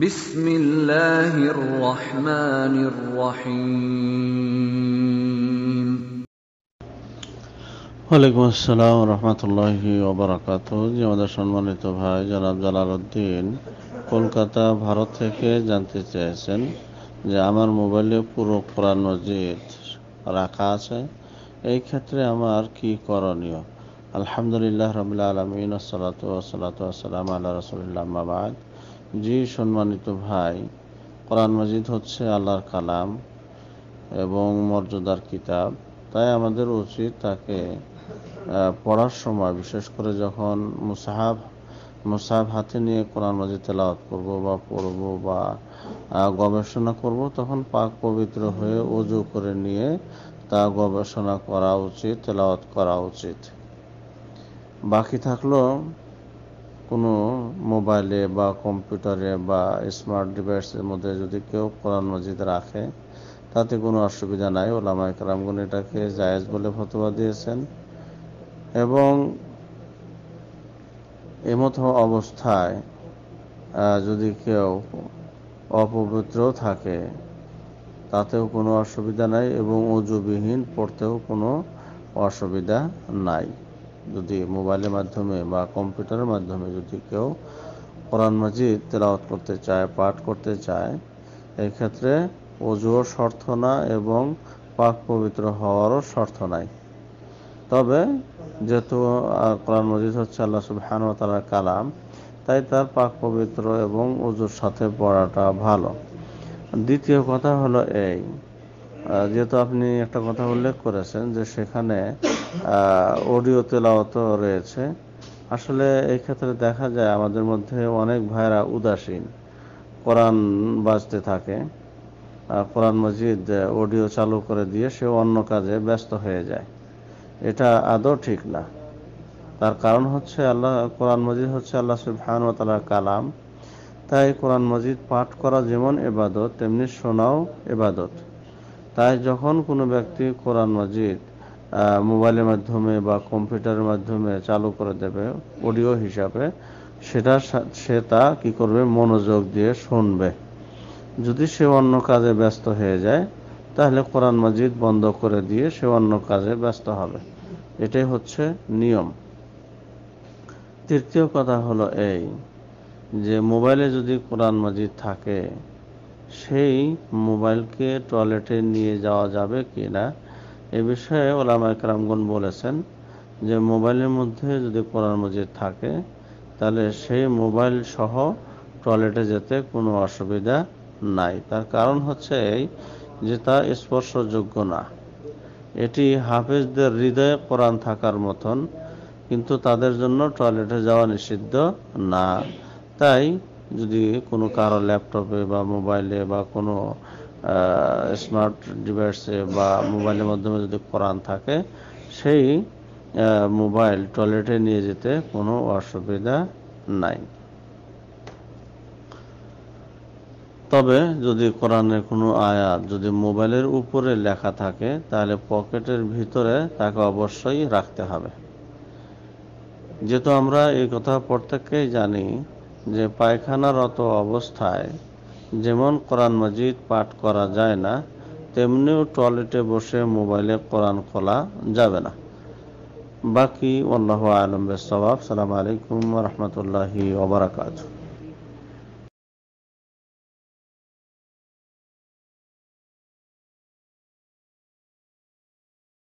বিসমিল্লাহির রহমানির রহিম ওয়ালাইকুম আসসালাম রহমতুল্লাহি ওবরাকাত যে আমাদের সম্মানিত ভাই জনাব জালালউদ্দিন কলকাতা ভারত থেকে জানতে চেয়েছেন যে আমার মোবাইলে পুরো কোরআন মজিদ রাখা আছে এই ক্ষেত্রে আমার কি করণীয় আলহামদুলিল্লাহ রবিল্লা আলমিন সালাত সালাত সালাম আল্লাহ রসুলিল্লাহ মাবাদ জি সম্মানিত ভাই কোরআন মাজিদ হচ্ছে আল্লাহর কালাম এবং মর্যাদার কিতাব তাই আমাদের উচিত তাকে পড়ার সময় বিশেষ করে যখন মুসাহাব মুসাহাব হাতে নিয়ে কোরআন মাজিদ তেলাওয়াত করব বা পড়ব বা গবেষণা করব তখন পাক পবিত্র হয়ে উজু করে নিয়ে তা গবেষণা করা উচিত তেলাওয়াত করা উচিত বাকি থাকলো কোনো মোবাইলে বা কম্পিউটারে বা স্মার্ট ডিভাইসের মধ্যে যদি কেউ কোরআন মজিদ রাখে তাতে কোনো অসুবিধা নাই ওলামায় কালামগুন এটাকে জায়েজ বলে ফতোয়া দিয়েছেন এবং এমত অবস্থায় যদি কেউ অপবিত্র থাকে তাতেও কোনো অসুবিধা নাই এবং অজুবিহীন পড়তেও কোনো অসুবিধা নাই যদি মোবাইলের মাধ্যমে বা কম্পিউটারের মাধ্যমে যদি কেউ কোরআন মাজিদ তেলাওয়াত করতে চায় পাঠ করতে চায় এক্ষেত্রে অজুও শর্ত না এবং পাক পবিত্র হওয়ারও শর্ত নাই তবে যেহেতু কোরআন মজিদ হচ্ছে আল্লাহ সুবহান তালার কালাম তাই তার পাক পবিত্র এবং অজুর সাথে পড়াটা ভালো দ্বিতীয় কথা হলো এই যেহেতু আপনি একটা কথা উল্লেখ করেছেন যে সেখানে অডিও তেলাওত রয়েছে আসলে এই ক্ষেত্রে দেখা যায় আমাদের মধ্যে অনেক ভাইরা উদাসীন কোরআন বাজতে থাকে কোরআন মজিদ অডিও চালু করে দিয়ে সে অন্য কাজে ব্যস্ত হয়ে যায় এটা আদৌ ঠিক না তার কারণ হচ্ছে আল্লাহ কোরআন মজিদ হচ্ছে আল্লাহ সুবহান তালার কালাম তাই কোরআন মজিদ পাঠ করা যেমন এবাদত তেমনি শোনাও এবাদত তাই যখন কোনো ব্যক্তি কোরআন মাজিদ মোবাইলের মাধ্যমে বা কম্পিউটারের মাধ্যমে চালু করে দেবে অডিও হিসাবে সেটা সে তা কী করবে মনোযোগ দিয়ে শুনবে যদি সে অন্য কাজে ব্যস্ত হয়ে যায় তাহলে কোরআন মাজিদ বন্ধ করে দিয়ে সে অন্য কাজে ব্যস্ত হবে এটাই হচ্ছে নিয়ম তৃতীয় কথা হলো এই যে মোবাইলে যদি কোরআন মাজিদ থাকে সেই মোবাইলকে টয়লেটে নিয়ে যাওয়া যাবে কি না এ বিষয়ে ওলামা একরামগণ বলেছেন যে মোবাইলের মধ্যে যদি কোরআন মজিদ থাকে তাহলে সেই মোবাইল সহ টয়লেটে যেতে কোনো অসুবিধা নাই তার কারণ হচ্ছে এই যে তা স্পর্শযোগ্য না এটি হাফেজদের হৃদয়ে কোরআন থাকার মতন কিন্তু তাদের জন্য টয়লেটে যাওয়া নিষিদ্ধ না তাই যদি কোনো কারো ল্যাপটপে বা মোবাইলে বা কোনো স্মার্ট ডিভাইসে বা মোবাইলের মাধ্যমে যদি কোরআন থাকে সেই মোবাইল টয়লেটে নিয়ে যেতে কোনো অসুবিধা নাই তবে যদি কোরআনের কোনো আয়াত যদি মোবাইলের উপরে লেখা থাকে তাহলে পকেটের ভিতরে তাকে অবশ্যই রাখতে হবে যেহেতু আমরা এই কথা প্রত্যেককেই জানি যে পায়খানারত অবস্থায় যেমন কোরআন মজিদ পাঠ করা যায় না তেমনিও টয়লেটে বসে মোবাইলে কোরআন খোলা যাবে না বাকি অল্লাহ আলম বেসবাব সালাম আলাইকুম রহমতুল্লাহি ওবরাকাতু